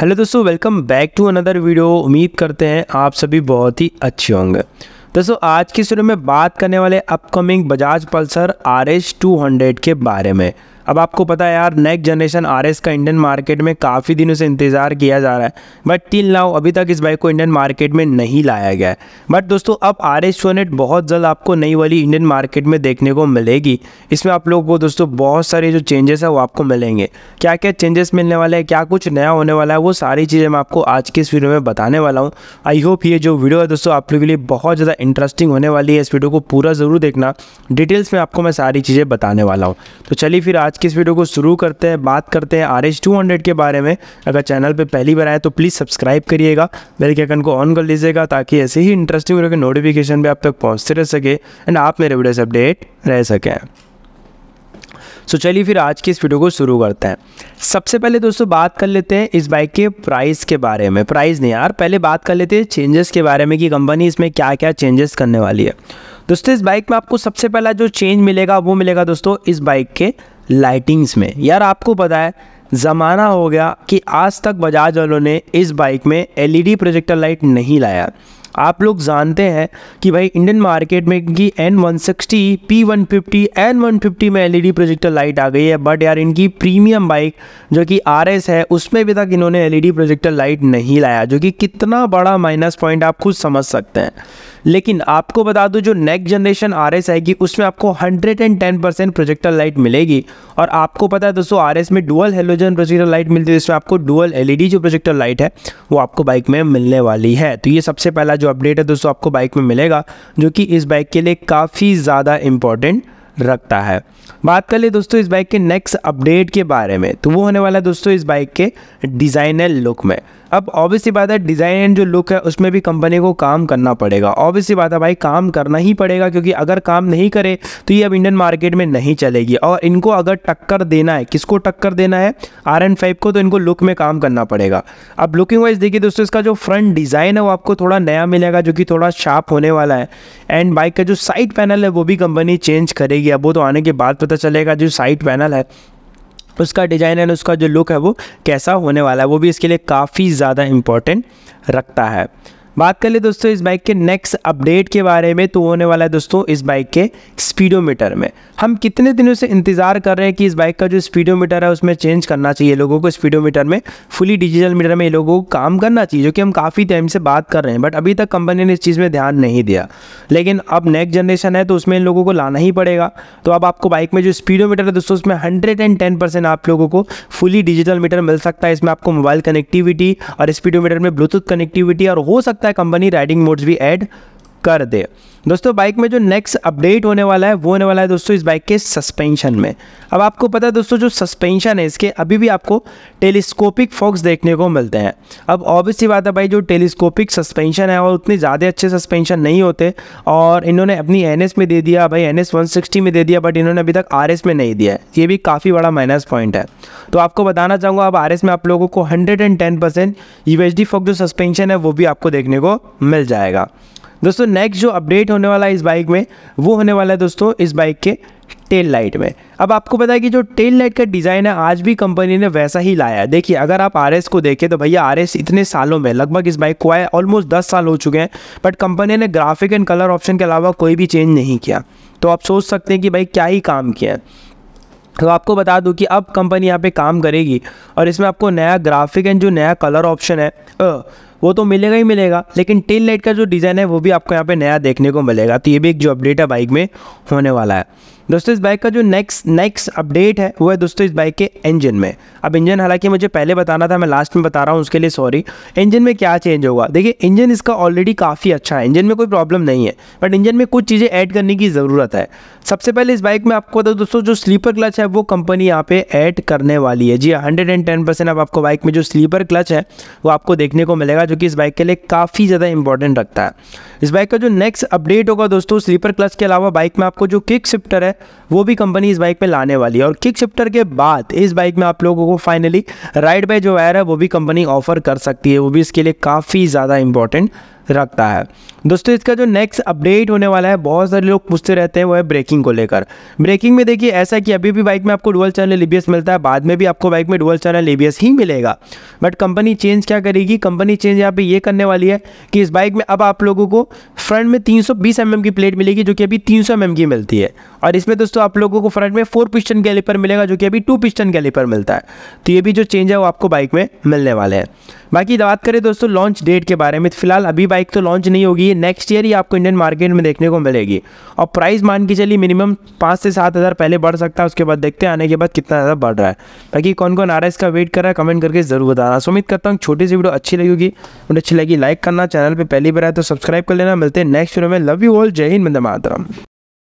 hello दोस्तों welcome back to another video उम्मीद करते हैं आप सभी बहुत ही अच्छे होंगे दोस्तों आज की शुरू में बात करने वाले upcoming Bajaj Pulsar R S के बारे में अब आपको पता है यार नेक्स्ट जनरेशन आर का इंडियन मार्केट में काफ़ी दिनों से इंतज़ार किया जा रहा है बट टिल नाउ अभी तक इस बाइक को इंडियन मार्केट में नहीं लाया गया है बट दोस्तों अब आर एस बहुत जल्द आपको नई वाली इंडियन मार्केट में देखने को मिलेगी इसमें आप लोग को दोस्तों बहुत सारे जो चेंजेस है वो आपको मिलेंगे क्या क्या चेंजेस मिलने वाले हैं क्या कुछ नया होने वाला है वो सारी चीज़ें मैं आपको आज की इस वीडियो में बताने वाला हूँ आई होप ये जो वीडियो है दोस्तों आप लोगों के लिए बहुत ज़्यादा इंटरेस्टिंग होने वाली है इस वीडियो को पूरा ज़रूर देखना डिटेल्स में आपको मैं सारी चीज़ें बताने वाला हूँ तो चलिए फिर आज की इस वीडियो को शुरू करते हैं बात करते हैं आर एच के बारे में अगर चैनल पर पहली बार आए तो प्लीज़ सब्सक्राइब करिएगा बेल के आइकन को ऑन कर लीजिएगा ताकि ऐसे ही इंटरेस्टिंग वीडियो के नोटिफिकेशन भी आप तक पहुँचते रह सके एंड आप मेरे वीडियो से अपडेट रह सकें तो so, चलिए फिर आज की इस वीडियो को शुरू करते हैं सबसे पहले दोस्तों बात कर लेते हैं इस बाइक के प्राइस के बारे में प्राइस नहीं यार पहले बात कर लेते हैं चेंजेस के बारे में कि कंपनी इसमें क्या क्या चेंजेस करने वाली है दोस्तों इस बाइक में आपको सबसे पहला जो चेंज मिलेगा वो मिलेगा दोस्तों इस बाइक के लाइटिंग्स में यार आपको पता है ज़माना हो गया कि आज तक बजाज वालों ने इस बाइक में एलईडी प्रोजेक्टर लाइट नहीं लाया आप लोग जानते हैं कि भाई इंडियन मार्केट में इनकी N one sixty P one fifty N one fifty में एलईडी प्रोजेक्टर लाइट आ गई है बट यार इनकी प्रीमियम बाइक जो कि आर एस है उसमें भी तक इन्होंने एलईडी प्रोजेक्टर लाइट नहीं लाया जो कि कितना बड़ा माइनस पॉइंट आप खुद समझ सकते हैं लेकिन आपको बता दूं जो नेक्स्ट जनरेशन आर एस आएगी उसमें आपको 110 परसेंट प्रोजेक्टर लाइट मिलेगी और आपको पता है दोस्तों आर एस में डुअल हेलोजन प्रोजेक्टर लाइट मिलती है जिसमें आपको डुअल एल e जो प्रोजेक्टर लाइट है वो आपको बाइक में मिलने वाली है तो ये सबसे पहला जो अपडेट है दोस्तों आपको बाइक में मिलेगा जो कि इस बाइक के लिए काफ़ी ज़्यादा इंपॉर्टेंट रखता है बात कर ले दोस्तों इस बाइक के नेक्स्ट अपडेट के बारे में तो वो होने वाला है दोस्तों इस बाइक के डिज़ाइनर लुक में अब ऑब्वियसली बात है डिज़ाइन एंड जो लुक है उसमें भी कंपनी को काम करना पड़ेगा ऑब्वियसली बात है भाई काम करना ही पड़ेगा क्योंकि अगर काम नहीं करे तो ये अब इंडियन मार्केट में नहीं चलेगी और इनको अगर टक्कर देना है किसको टक्कर देना है आर एन फाइव को तो इनको लुक में काम करना पड़ेगा अब लुकिंग वाइज देखिए दोस्तों इसका जो फ्रंट डिज़ाइन है वो आपको थोड़ा नया मिलेगा जो कि थोड़ा शार्प होने वाला है एंड बाइक का जो साइड पैनल है वो भी कंपनी चेंज करेगी अब वो तो आने के बाद पता चलेगा जो साइड पैनल है उसका डिज़ाइन एंड उसका जो लुक है वो कैसा होने वाला है वो भी इसके लिए काफ़ी ज़्यादा इम्पोर्टेंट रखता है बात कर ले दोस्तों इस बाइक के नेक्स्ट अपडेट के बारे में तो होने वाला है दोस्तों इस बाइक के स्पीडोमीटर में हम कितने दिनों से इंतज़ार कर रहे हैं कि इस बाइक का जो स्पीडोमीटर है उसमें चेंज करना चाहिए लोगों को स्पीडोमीटर में फुली डिजिटल मीटर में ये लोगों को काम करना चाहिए जो कि हम काफ़ी टाइम से बात कर रहे हैं बट अभी तक कंपनी ने इस चीज़ में ध्यान नहीं दिया लेकिन अब नेक्स्ट जनरेशन है तो उसमें इन लोगों को लाना ही पड़ेगा तो अब आपको बाइक में जो स्पीडोमीटर है दोस्तों उसमें हंड्रेड एंड टेन परसेंट आप लोगों को फुली डिजिटल मीटर मिल सकता है इसमें आपको मोबाइल कनेक्टिविटी और स्पीडोमीटर में ब्लूटूथ कनेक्टिविटी और हो सकता है कंपनी राइडिंग मोड्स भी ऐड कर दे दोस्तों बाइक में जो नेक्स्ट अपडेट होने वाला है वो होने वाला है दोस्तों इस बाइक के सस्पेंशन में अब आपको पता है दोस्तों जो सस्पेंशन है इसके अभी भी आपको टेलीस्कोपिक फॉक्स देखने को मिलते हैं अब ऑब्वियसली बात है भाई जो टेलीस्कोपिक सस्पेंशन है और उतने ज़्यादा अच्छे सस्पेंशन नहीं होते और इन्होंने अपनी एन में दे दिया भाई एन एस में दे दिया बट इन्होंने अभी तक आर में नहीं दिया है ये भी काफ़ी बड़ा माइनस पॉइंट है तो आपको बताना चाहूँगा अब आर में आप लोगों को हंड्रेड एंड टेन परसेंट जो सस्पेंशन है वो भी आपको देखने को मिल जाएगा दोस्तों नेक्स्ट जो अपडेट होने वाला है इस बाइक में वो होने वाला है दोस्तों इस बाइक के टेल लाइट में अब आपको पता है कि जो टेल लाइट का डिज़ाइन है आज भी कंपनी ने वैसा ही लाया है देखिए अगर आप आर को देखें तो भैया आर इतने सालों में लगभग इस बाइक को आए ऑलमोस्ट दस साल हो चुके हैं बट कंपनी ने ग्राफिक एंड कलर ऑप्शन के अलावा कोई भी चेंज नहीं किया तो आप सोच सकते हैं कि भाई क्या ही काम किया है तो आपको बता दूं कि अब कंपनी यहाँ पे काम करेगी और इसमें आपको नया ग्राफिक एंड जो नया कलर ऑप्शन है वो तो मिलेगा ही मिलेगा लेकिन टेल लाइट का जो डिज़ाइन है वो भी आपको यहाँ पे नया देखने को मिलेगा तो ये भी एक जो अपडेट है बाइक में होने वाला है दोस्तों इस बाइक का जो नेक्स्ट नेक्स्ट अपडेट है वो है दोस्तों इस बाइक के इंजन में अब इंजन हालांकि मुझे पहले बताना था मैं लास्ट में बता रहा हूँ उसके लिए सॉरी इंजन में क्या चेंज होगा देखिए इंजन इसका ऑलरेडी काफ़ी अच्छा है इंजन में कोई प्रॉब्लम नहीं है बट इंजन में कुछ चीज़ें ऐड करने की ज़रूरत है सबसे पहले इस बाइक में आपको बता दोस्तों जो स्लीपर क्लच है वो कंपनी यहाँ पे ऐड करने वाली है जी हंड्रेड एंड टेन परसेंट अब आपको बाइक में जो स्लीपर क्लच है वो आपको देखने को मिलेगा जो कि इस बाइक के लिए काफ़ी ज़्यादा इंपॉर्टेंट रखता है इस बाइक का जो नेक्स्ट अपडेट होगा दोस्तों स्लीपर क्लच के अलावा बाइक में आपको जो किक शिफ्टर है वो भी कंपनी इस बाइक पे लाने वाली है और किक शिफ्टर के बाद इस बाइक में आप लोगों को फाइनली राइड बाय जो वायर है वो भी कंपनी ऑफर कर सकती है वो भी इसके लिए काफ़ी ज़्यादा इंपॉर्टेंट रखता है दोस्तों इसका जो नेक्स्ट अपडेट होने वाला है बहुत सारे लोग पूछते रहते हैं वो है ब्रेकिंग को लेकर ब्रेकिंग में देखिए ऐसा कि अभी भी बाइक में आपको डुअल चैनल लिबियस मिलता है बाद में भी आपको बाइक में डुअल चैनल ई ही मिलेगा बट कंपनी चेंज क्या करेगी कंपनी चेंज यहाँ पे ये करने वाली है कि इस बाइक में अब आप लोगों को फ्रंट में 320 mm की प्लेट मिलेगी जो कि अभी सौ mm की मिलती है और इसमें दोस्तों आप लोगों को फ्रंट में फोर पिस्टन कैलिपर मिलेगा जो कि अभी टू पिस्टन कैलिपर मिलता है तो ये भी जो चेंज है वो आपको बाइक में मिलने वाले हैं बाकी बात करें दोस्तों लॉन्च डेट के बारे में फिलहाल अभी बाइक बाइक तो लॉन्च नहीं होगी नेक्स्ट ईयर ही आपको इंडियन मार्केट में देखने को मिलेगी और प्राइस मान के चलिए मिनिमम पाँच से सात हज़ार पहले बढ़ सकता है उसके बाद देखते हैं आने के बाद कितना ज़्यादा बढ़ रहा है बाकी कौन कौन आ रहा है इसका वेट कर रहा है कमेंट करके ज़रूर बताना सो उम्मीद करता हूँ छोटी सी वीडियो अच्छी लगेगी वीडियो अच्छी लगी लाइक करना चैनल पर पहली बार आए तो सब्सक्राइब कर लेना मिलते हैं नेक्स्ट वीडियो में लव यू ऑल जय हिंद मंद मातरम